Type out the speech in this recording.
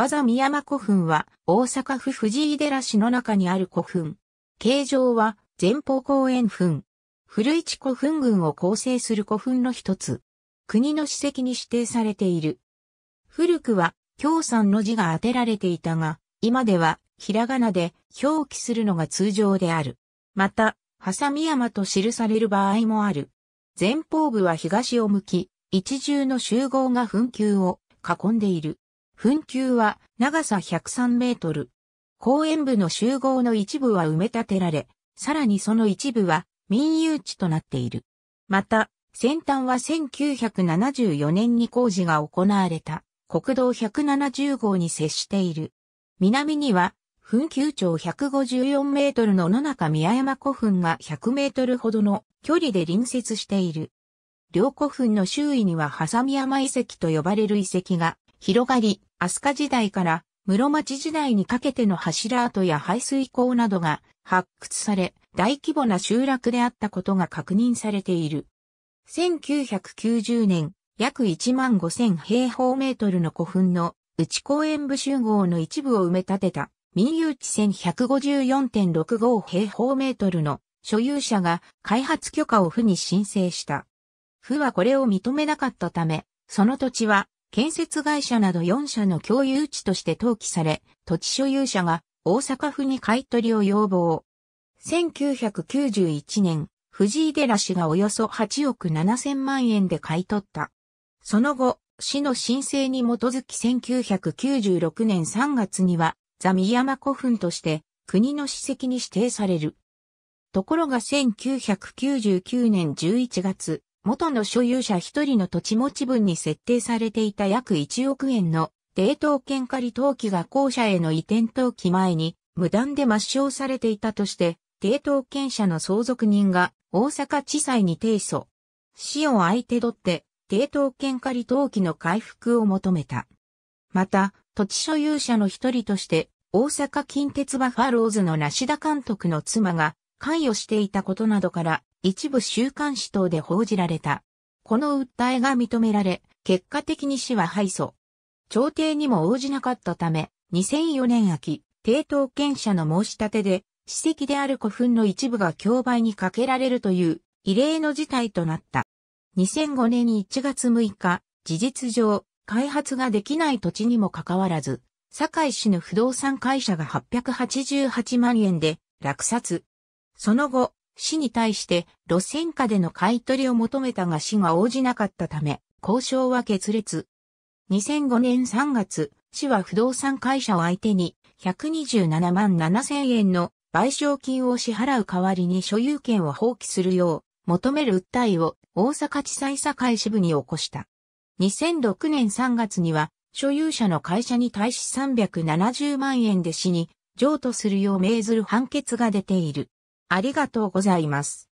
和座宮山古墳は大阪府藤井寺市の中にある古墳。形状は前方後円墳。古市古墳群を構成する古墳の一つ。国の史跡に指定されている。古くは京山の字が当てられていたが、今ではひらがなで表記するのが通常である。また、ハサミ山と記される場合もある。前方部は東を向き、一重の集合が墳丘を囲んでいる。墳丘は長さ103メートル。公園部の集合の一部は埋め立てられ、さらにその一部は民有地となっている。また、先端は1974年に工事が行われた国道170号に接している。南には墳丘長154メートルの野中宮山古墳が100メートルほどの距離で隣接している。両古墳の周囲にはハサミ山遺跡と呼ばれる遺跡が広がり、飛鳥時代から室町時代にかけての柱跡や排水口などが発掘され、大規模な集落であったことが確認されている。1990年、約1万5000平方メートルの古墳の内公園部集合の一部を埋め立てた民有地1154.65平方メートルの所有者が開発許可を府に申請した。府はこれを認めなかったため、その土地は建設会社など4社の共有地として登記され、土地所有者が大阪府に買取を要望。1991年、藤井寺氏がおよそ8億7千万円で買い取った。その後、市の申請に基づき1996年3月には、ザ・ミヤマ古墳として国の史跡に指定される。ところが1999年11月、元の所有者一人の土地持ち分に設定されていた約1億円の抵当権仮登記が後者への移転登記前に無断で抹消されていたとして、抵当権者の相続人が大阪地裁に提訴。死を相手取って、抵当権仮登記の回復を求めた。また、土地所有者の一人として、大阪近鉄バファローズの梨田監督の妻が関与していたことなどから、一部週刊誌等で報じられた。この訴えが認められ、結果的に市は敗訴。朝廷にも応じなかったため、2004年秋、帝東権者の申し立てで、史跡である古墳の一部が競売にかけられるという異例の事態となった。2005年1月6日、事実上、開発ができない土地にもかかわらず、堺市の不動産会社が888万円で落札。その後、市に対して路線下での買い取りを求めたが市が応じなかったため、交渉は決裂。2005年3月、市は不動産会社を相手に127万7千円の賠償金を支払う代わりに所有権を放棄するよう求める訴えを大阪地裁堺支部に起こした。2006年3月には所有者の会社に対し370万円で市に譲渡するよう命ずる判決が出ている。ありがとうございます。